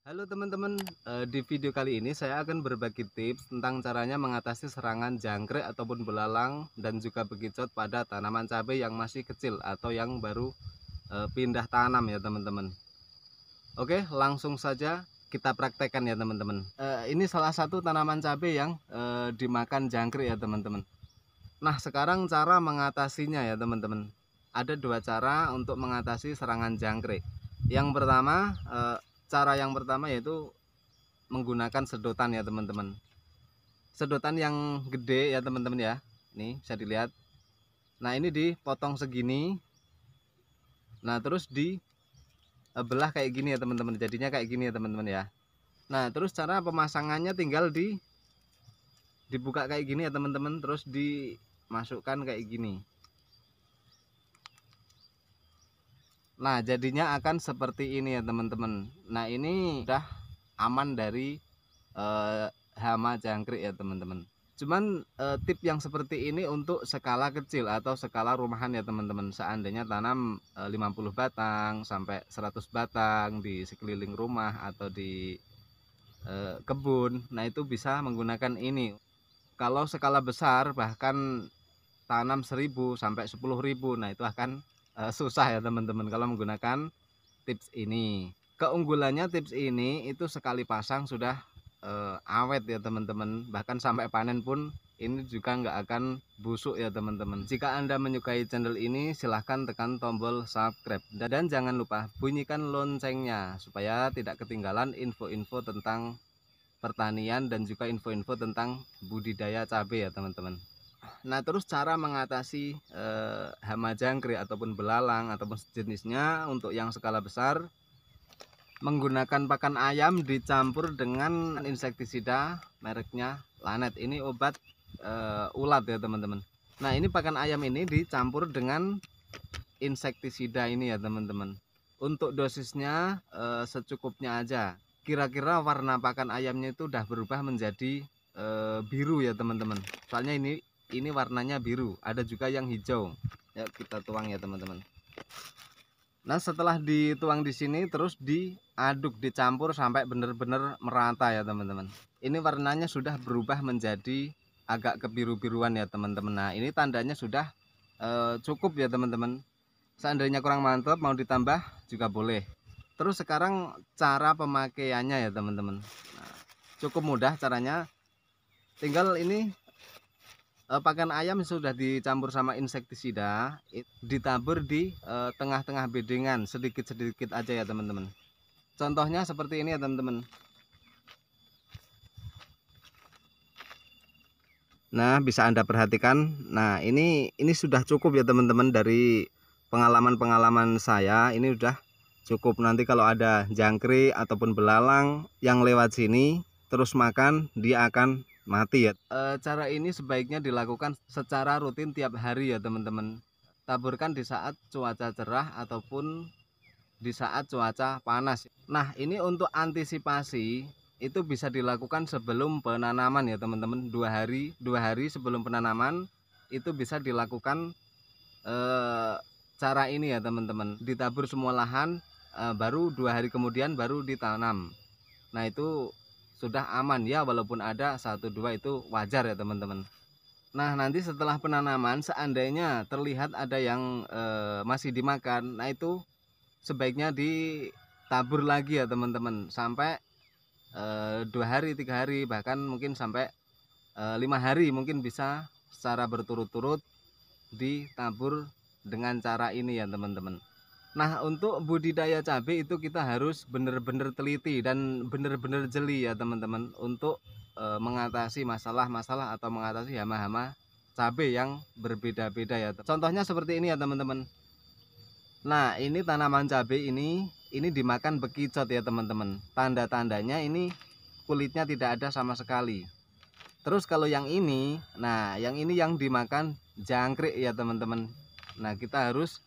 Halo teman-teman, eh, di video kali ini saya akan berbagi tips tentang caranya mengatasi serangan jangkrik ataupun belalang dan juga bekicot pada tanaman cabai yang masih kecil atau yang baru eh, pindah tanam ya teman-teman. Oke, langsung saja kita praktekkan ya teman-teman. Eh, ini salah satu tanaman cabai yang dimakan jangkrik ya teman-teman. Nah sekarang cara mengatasinya ya teman-teman. Ada dua cara untuk mengatasi serangan jangkrik. Yang pertama cara yang pertama yaitu menggunakan sedotan ya teman-teman sedotan yang gede ya teman-teman ya ini bisa dilihat nah ini dipotong segini nah terus di belah kayak gini ya teman-teman jadinya kayak gini ya teman-teman ya nah terus cara pemasangannya tinggal di dibuka kayak gini ya teman-teman terus dimasukkan kayak gini Nah jadinya akan seperti ini ya teman-teman Nah ini sudah aman dari eh, hama jangkrik ya teman-teman Cuman eh, tip yang seperti ini untuk skala kecil atau skala rumahan ya teman-teman Seandainya tanam eh, 50 batang sampai 100 batang di sekeliling rumah atau di eh, kebun Nah itu bisa menggunakan ini Kalau skala besar bahkan tanam 1000 sampai 10.000 Nah itu akan Eh, susah ya teman-teman kalau menggunakan tips ini keunggulannya tips ini itu sekali pasang sudah uh, awet ya teman-teman bahkan sampai panen pun ini juga nggak akan busuk ya teman-teman jika anda menyukai channel ini silahkan tekan tombol subscribe dan jangan lupa bunyikan loncengnya supaya tidak ketinggalan info-info tentang pertanian dan juga info-info tentang budidaya cabai ya teman-teman Nah, terus cara mengatasi eh, hama jangkrik ataupun belalang ataupun sejenisnya untuk yang skala besar menggunakan pakan ayam dicampur dengan insektisida mereknya Lanet. Ini obat eh, ulat ya, teman-teman. Nah, ini pakan ayam ini dicampur dengan insektisida ini ya, teman-teman. Untuk dosisnya eh, secukupnya aja. Kira-kira warna pakan ayamnya itu udah berubah menjadi e, biru ya teman-teman soalnya ini ini warnanya biru ada juga yang hijau ya kita tuang ya teman-teman Nah setelah dituang di sini terus diaduk dicampur sampai benar-benar merata ya teman-teman ini warnanya sudah berubah menjadi agak kebiru-biruan ya teman-teman Nah ini tandanya sudah eh, cukup ya teman-teman seandainya kurang mantap mau ditambah juga boleh terus sekarang cara pemakaiannya ya teman-teman nah, cukup mudah caranya tinggal ini Eh, pakan ayam sudah dicampur sama insektisida ditabur di eh, tengah-tengah bedengan sedikit-sedikit aja ya teman-teman contohnya seperti ini ya teman-teman nah bisa anda perhatikan nah ini ini sudah cukup ya teman-teman dari pengalaman-pengalaman saya ini sudah cukup nanti kalau ada jangkrik ataupun belalang yang lewat sini terus makan dia akan mati ya. E, cara ini sebaiknya dilakukan secara rutin tiap hari ya teman-teman. Taburkan di saat cuaca cerah ataupun di saat cuaca panas. Nah ini untuk antisipasi itu bisa dilakukan sebelum penanaman ya teman-teman dua hari dua hari sebelum penanaman itu bisa dilakukan e, cara ini ya teman-teman ditabur semua lahan e, baru dua hari kemudian baru ditanam. Nah itu sudah aman ya walaupun ada satu dua itu wajar ya teman-teman Nah nanti setelah penanaman seandainya terlihat ada yang e, masih dimakan Nah itu sebaiknya ditabur lagi ya teman-teman sampai e, dua hari tiga hari bahkan mungkin sampai e, lima hari mungkin bisa secara berturut-turut ditabur dengan cara ini ya teman-teman Nah untuk budidaya cabai itu kita harus benar-benar teliti dan benar-benar jeli ya teman-teman untuk e, mengatasi masalah-masalah atau mengatasi hama-hama cabai yang berbeda-beda ya. Contohnya seperti ini ya teman-teman. Nah ini tanaman cabai ini ini dimakan bekicot ya teman-teman. Tanda-tandanya ini kulitnya tidak ada sama sekali. Terus kalau yang ini, nah yang ini yang dimakan jangkrik ya teman-teman. Nah kita harus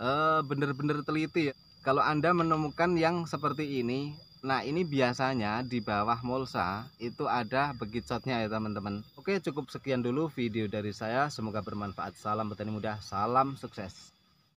Eh, bener benar teliti ya. kalau anda menemukan yang seperti ini Nah ini biasanya di bawah molsa itu ada begitotnya ya teman-teman Oke cukup sekian dulu video dari saya Semoga bermanfaat Salam petani muda, salam sukses